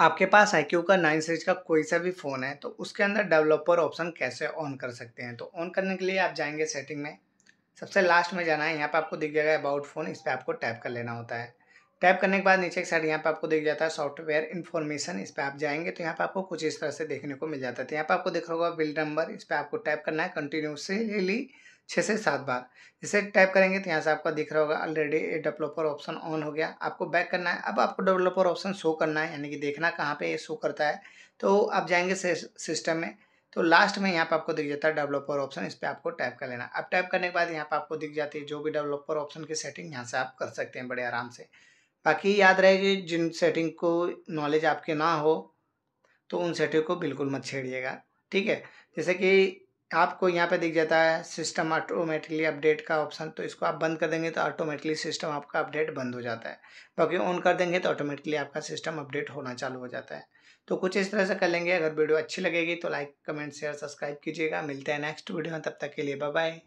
आपके पास आई का nine series का कोई सा भी फ़ोन है तो उसके अंदर डेवलपर ऑप्शन कैसे ऑन कर सकते हैं तो ऑन करने के लिए आप जाएंगे सेटिंग में सबसे लास्ट में जाना है यहाँ पर आपको दिख जाएगा अबाउट फ़ोन इस पर आपको टैप कर लेना होता है टैप करने के बाद नीचे के साइड यहाँ पर आपको दिख जाता है सॉफ्टवेयर इन्फॉर्मेशन इस पर आप जाएंगे तो यहाँ पर आपको कुछ इस तरह से देखने को मिल जाता है तो यहाँ पर आपको दिख रहा होगा बिल नंबर इस पर आपको टैप करना है कंटिन्यूसली छः से सात बार इसे टाइप करेंगे तो यहाँ से आपका दिख रहा होगा ऑलरेडी डेवलपर ऑप्शन ऑन हो गया आपको बैक करना है अब आपको डेवलपर ऑप्शन शो करना है यानी कि देखना कहाँ पे ये शो करता है तो आप जाएंगे सिस्टम में तो लास्ट में यहाँ पर आपको दिख जाता है डेवलपर ऑप्शन इस पर आपको टाइप कर लेना अब टाइप करने के बाद यहाँ पर आपको दिख जाती है जो भी डेवलपर ऑप्शन की सेटिंग यहाँ से आप कर सकते हैं बड़े आराम से बाकी याद रहेगी जिन सेटिंग को नॉलेज आपके ना हो तो उन सेटिंग को बिल्कुल मत छेड़िएगा ठीक है जैसे कि आपको यहाँ पे दिख जाता है सिस्टम ऑटोमेटिकली अपडेट का ऑप्शन तो इसको आप बंद कर देंगे तो ऑटोमेटिकली सिस्टम आपका अपडेट बंद हो जाता है बाकी ऑन कर देंगे तो ऑटोमेटिकली आपका सिस्टम अपडेट होना चालू हो जाता है तो कुछ इस तरह से कर लेंगे अगर वीडियो अच्छी लगेगी तो लाइक कमेंट शेयर सब्सक्राइब कीजिएगा मिलते हैं नेक्स्ट वीडियो में तब तक के लिए बाय बाय